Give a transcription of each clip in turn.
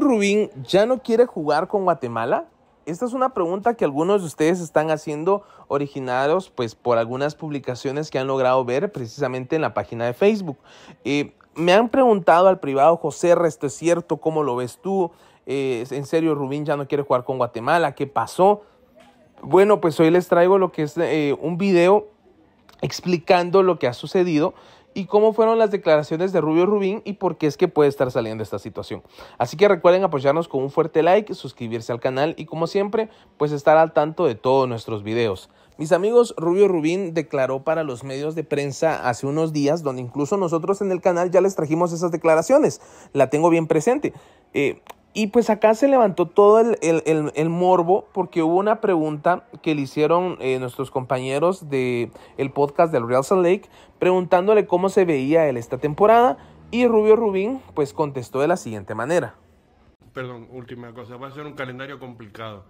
Rubín ya no quiere jugar con Guatemala? Esta es una pregunta que algunos de ustedes están haciendo originados pues por algunas publicaciones que han logrado ver precisamente en la página de Facebook. Eh, me han preguntado al privado, José, ¿esto es cierto? ¿Cómo lo ves tú? Eh, en serio, Rubín ya no quiere jugar con Guatemala, ¿qué pasó? Bueno, pues hoy les traigo lo que es eh, un video explicando lo que ha sucedido y cómo fueron las declaraciones de Rubio Rubín y por qué es que puede estar saliendo esta situación. Así que recuerden apoyarnos con un fuerte like, suscribirse al canal y como siempre, pues estar al tanto de todos nuestros videos. Mis amigos, Rubio Rubín declaró para los medios de prensa hace unos días, donde incluso nosotros en el canal ya les trajimos esas declaraciones. La tengo bien presente. Eh, y pues acá se levantó todo el, el, el, morbo porque hubo una pregunta que le hicieron eh, nuestros compañeros del el podcast del Real Salt Lake preguntándole cómo se veía él esta temporada y Rubio Rubín pues contestó de la siguiente manera. Perdón, última cosa, va a ser un calendario complicado.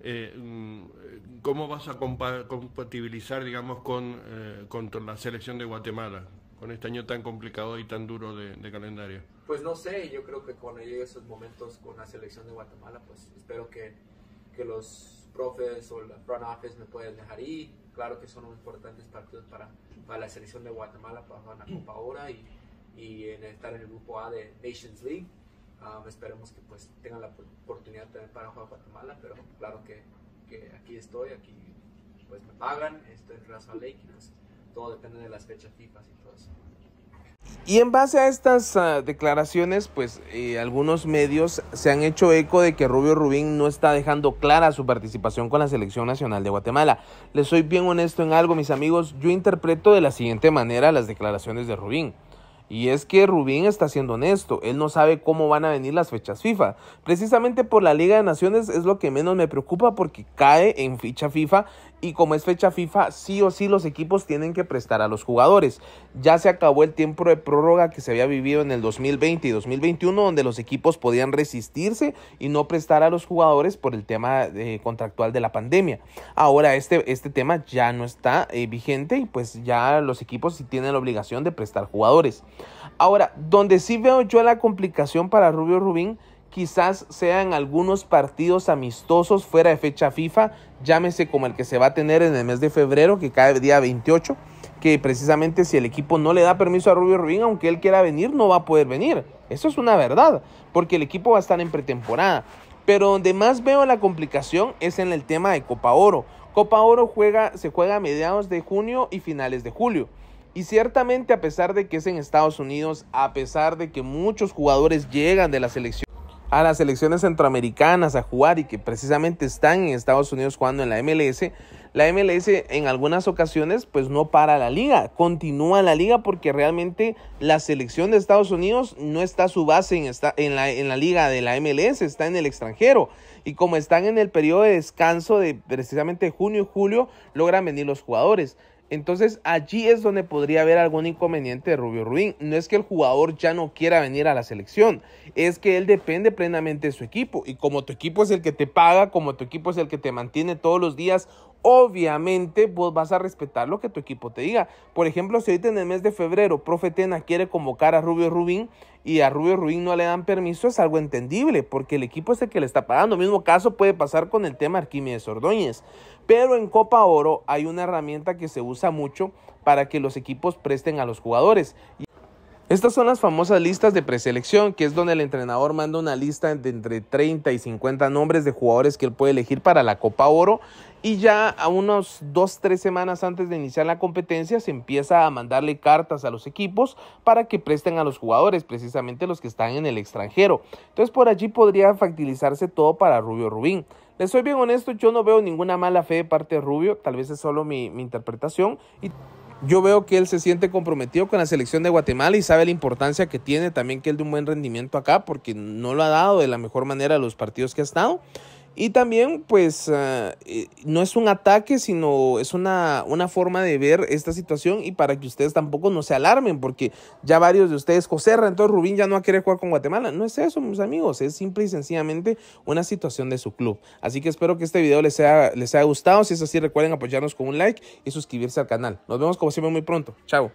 Eh, mm, ¿Cómo vas a compatibilizar, digamos, con, eh, con la selección de Guatemala? con este año tan complicado y tan duro de, calendario? Pues no sé, yo creo que con esos momentos con la selección de Guatemala, pues espero que, que los profes o los front office me puedan dejar ir. Claro que son importantes partidos para, para la selección de Guatemala, para jugar la Copa ahora y, y en estar en el grupo A de Nations League. Ah, esperemos que pues tengan la oportunidad también para jugar Guatemala, pero claro que, aquí estoy, aquí pues me pagan, estoy en Raza Lake todo depende de las fechas y todo eso. Y en base a estas ah, declaraciones, pues eh, algunos medios se han hecho eco de que Rubio Rubín no está dejando clara su participación con la selección nacional de Guatemala. Les soy bien honesto en algo, mis amigos, yo interpreto de la siguiente manera las declaraciones de Rubín. Y es que Rubín está siendo honesto, él no sabe cómo van a venir las fechas FIFA. Precisamente por la Liga de Naciones es lo que menos me preocupa porque cae en ficha FIFA y como es fecha FIFA, sí o sí los equipos tienen que prestar a los jugadores. Ya se acabó el tiempo de prórroga que se había vivido en el 2020 y 2021 donde los equipos podían resistirse y no prestar a los jugadores por el tema eh, contractual de la pandemia. Ahora este, este tema ya no está eh, vigente y pues ya los equipos sí tienen la obligación de prestar jugadores. Ahora, donde sí veo yo la complicación para Rubio Rubín, quizás sean algunos partidos amistosos fuera de fecha FIFA, llámese como el que se va a tener en el mes de febrero, que cae día 28, que precisamente si el equipo no le da permiso a Rubio Rubín, aunque él quiera venir, no va a poder venir. Eso es una verdad, porque el equipo va a estar en pretemporada. Pero donde más veo la complicación es en el tema de Copa Oro. Copa Oro juega, se juega a mediados de junio y finales de julio. Y ciertamente a pesar de que es en Estados Unidos, a pesar de que muchos jugadores llegan de la selección a las selecciones centroamericanas a jugar y que precisamente están en Estados Unidos jugando en la MLS, la MLS en algunas ocasiones pues no para la liga, continúa la liga porque realmente la selección de Estados Unidos no está su base en, la, en la liga de la MLS, está en el extranjero y como están en el periodo de descanso de precisamente junio y julio, logran venir los jugadores. Entonces allí es donde podría haber algún inconveniente de Rubio Rubín. No es que el jugador ya no quiera venir a la selección, es que él depende plenamente de su equipo. Y como tu equipo es el que te paga, como tu equipo es el que te mantiene todos los días, obviamente vos vas a respetar lo que tu equipo te diga. Por ejemplo, si ahorita en el mes de febrero Profetena quiere convocar a Rubio Rubín, y a Rubio Ruiz no le dan permiso es algo entendible, porque el equipo es el que le está pagando. Mismo caso puede pasar con el tema Arquímedes Ordóñez. Pero en Copa Oro hay una herramienta que se usa mucho para que los equipos presten a los jugadores. Estas son las famosas listas de preselección, que es donde el entrenador manda una lista de entre 30 y 50 nombres de jugadores que él puede elegir para la Copa Oro. Y ya a unos 2-3 semanas antes de iniciar la competencia se empieza a mandarle cartas a los equipos para que presten a los jugadores, precisamente los que están en el extranjero. Entonces por allí podría factilizarse todo para Rubio Rubín. Les soy bien honesto, yo no veo ninguna mala fe de parte de Rubio, tal vez es solo mi, mi interpretación. Y yo veo que él se siente comprometido con la selección de Guatemala y sabe la importancia que tiene también que él de un buen rendimiento acá, porque no lo ha dado de la mejor manera a los partidos que ha estado. Y también, pues, ah, eh, no es un ataque, sino es una, una forma de ver esta situación y para que ustedes tampoco no se alarmen, porque ya varios de ustedes, José entonces Rubín ya no va a querer jugar con Guatemala. No es eso, mis amigos, es simple y sencillamente una situación de su club. Así que espero que este video les haya, les haya gustado. Si es así, recuerden apoyarnos con un like y suscribirse al canal. Nos vemos como siempre muy pronto. Chao.